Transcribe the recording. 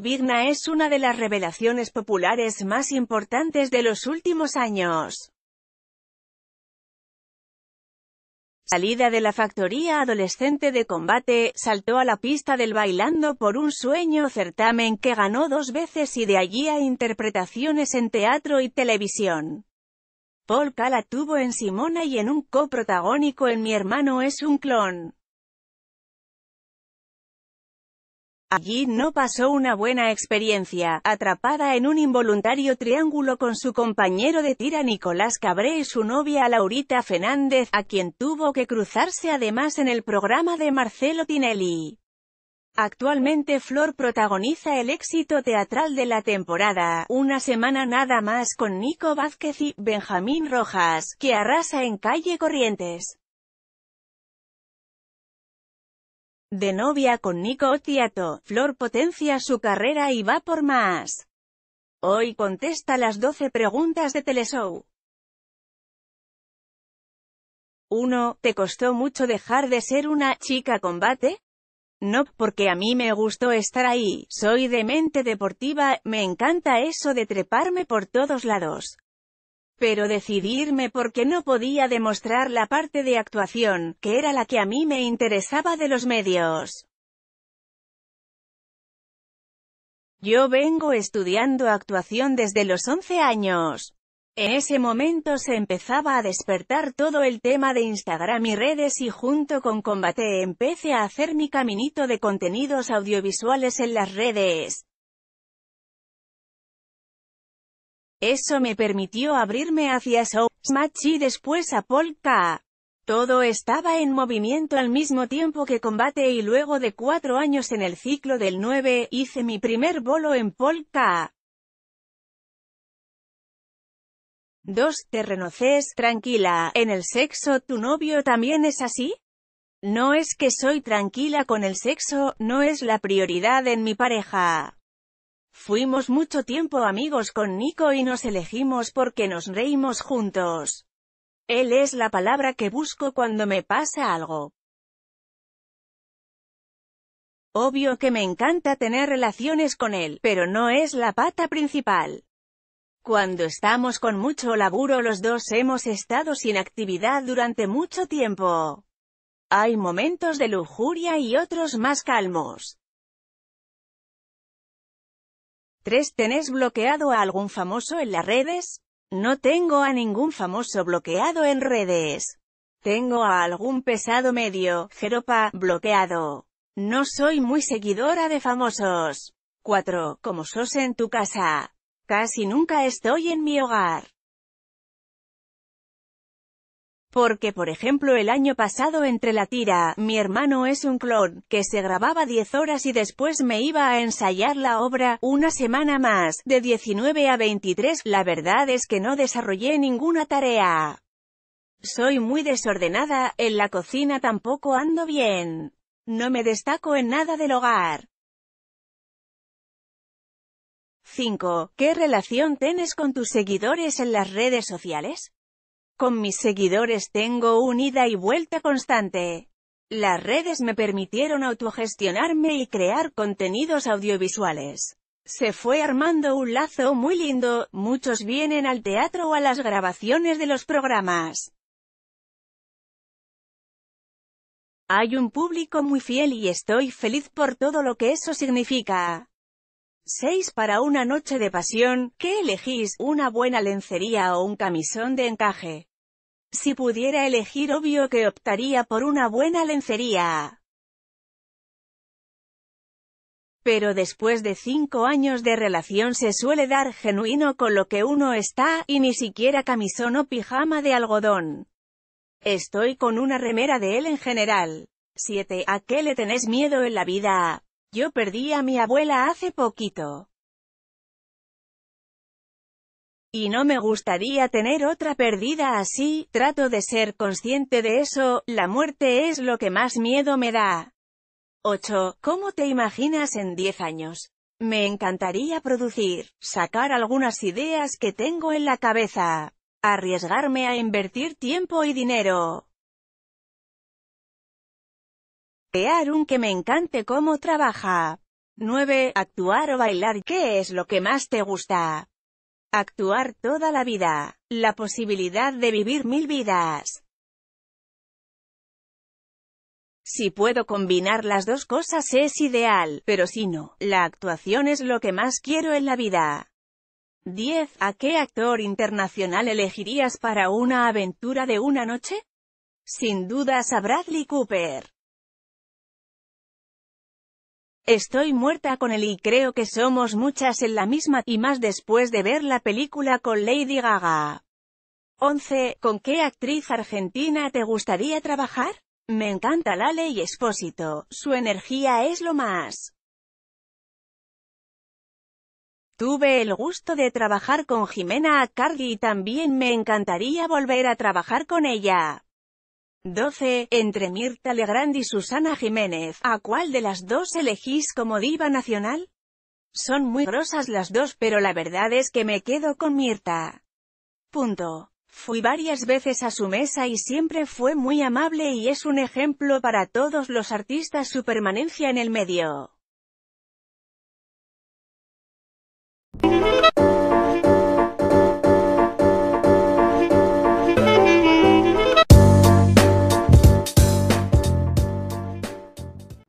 Vigna es una de las revelaciones populares más importantes de los últimos años. Salida de la factoría adolescente de combate, saltó a la pista del Bailando por un sueño certamen que ganó dos veces y de allí a interpretaciones en teatro y televisión. Paul Cala tuvo en Simona y en un coprotagónico en Mi hermano es un clon. Allí no pasó una buena experiencia, atrapada en un involuntario triángulo con su compañero de tira Nicolás Cabré y su novia Laurita Fernández, a quien tuvo que cruzarse además en el programa de Marcelo Tinelli. Actualmente Flor protagoniza el éxito teatral de la temporada, una semana nada más con Nico Vázquez y Benjamín Rojas, que arrasa en Calle Corrientes. De novia con Nico Otiato, Flor potencia su carrera y va por más. Hoy contesta las 12 preguntas de Teleshow. 1. ¿Te costó mucho dejar de ser una chica combate? No, porque a mí me gustó estar ahí, soy de mente deportiva, me encanta eso de treparme por todos lados pero decidirme porque no podía demostrar la parte de actuación, que era la que a mí me interesaba de los medios. Yo vengo estudiando actuación desde los 11 años. En ese momento se empezaba a despertar todo el tema de Instagram y redes y junto con Combate empecé a hacer mi caminito de contenidos audiovisuales en las redes. Eso me permitió abrirme hacia Smash y después a Polka. Todo estaba en movimiento al mismo tiempo que combate y luego de cuatro años en el ciclo del 9, hice mi primer bolo en Polka. 2. Terrenoces, tranquila, ¿en el sexo tu novio también es así? No es que soy tranquila con el sexo, no es la prioridad en mi pareja. Fuimos mucho tiempo amigos con Nico y nos elegimos porque nos reímos juntos. Él es la palabra que busco cuando me pasa algo. Obvio que me encanta tener relaciones con él, pero no es la pata principal. Cuando estamos con mucho laburo los dos hemos estado sin actividad durante mucho tiempo. Hay momentos de lujuria y otros más calmos. 3. ¿Tenés bloqueado a algún famoso en las redes? No tengo a ningún famoso bloqueado en redes. Tengo a algún pesado medio, jeropa, bloqueado. No soy muy seguidora de famosos. 4. ¿Cómo sos en tu casa. Casi nunca estoy en mi hogar. Porque por ejemplo el año pasado entre la tira, mi hermano es un clon, que se grababa 10 horas y después me iba a ensayar la obra, una semana más, de 19 a 23, la verdad es que no desarrollé ninguna tarea. Soy muy desordenada, en la cocina tampoco ando bien. No me destaco en nada del hogar. 5. ¿Qué relación tienes con tus seguidores en las redes sociales? Con mis seguidores tengo un ida y vuelta constante. Las redes me permitieron autogestionarme y crear contenidos audiovisuales. Se fue armando un lazo muy lindo, muchos vienen al teatro o a las grabaciones de los programas. Hay un público muy fiel y estoy feliz por todo lo que eso significa. 6 para una noche de pasión, ¿qué elegís? ¿Una buena lencería o un camisón de encaje? Si pudiera elegir obvio que optaría por una buena lencería. Pero después de cinco años de relación se suele dar genuino con lo que uno está, y ni siquiera camisón o pijama de algodón. Estoy con una remera de él en general. 7. ¿A qué le tenés miedo en la vida? Yo perdí a mi abuela hace poquito. Y no me gustaría tener otra perdida así, trato de ser consciente de eso, la muerte es lo que más miedo me da. 8. ¿Cómo te imaginas en 10 años? Me encantaría producir, sacar algunas ideas que tengo en la cabeza, arriesgarme a invertir tiempo y dinero. Crear un que me encante cómo trabaja. 9. Actuar o bailar. ¿Qué es lo que más te gusta? Actuar toda la vida. La posibilidad de vivir mil vidas. Si puedo combinar las dos cosas es ideal, pero si no, la actuación es lo que más quiero en la vida. 10. ¿A qué actor internacional elegirías para una aventura de una noche? Sin dudas a Bradley Cooper. Estoy muerta con él y creo que somos muchas en la misma, y más después de ver la película con Lady Gaga. 11. ¿Con qué actriz argentina te gustaría trabajar? Me encanta Lale y Espósito, su energía es lo más. Tuve el gusto de trabajar con Jimena Acardi y también me encantaría volver a trabajar con ella. 12. Entre Mirta Legrand y Susana Jiménez, ¿a cuál de las dos elegís como diva nacional? Son muy grosas las dos pero la verdad es que me quedo con Mirta. Punto. Fui varias veces a su mesa y siempre fue muy amable y es un ejemplo para todos los artistas su permanencia en el medio.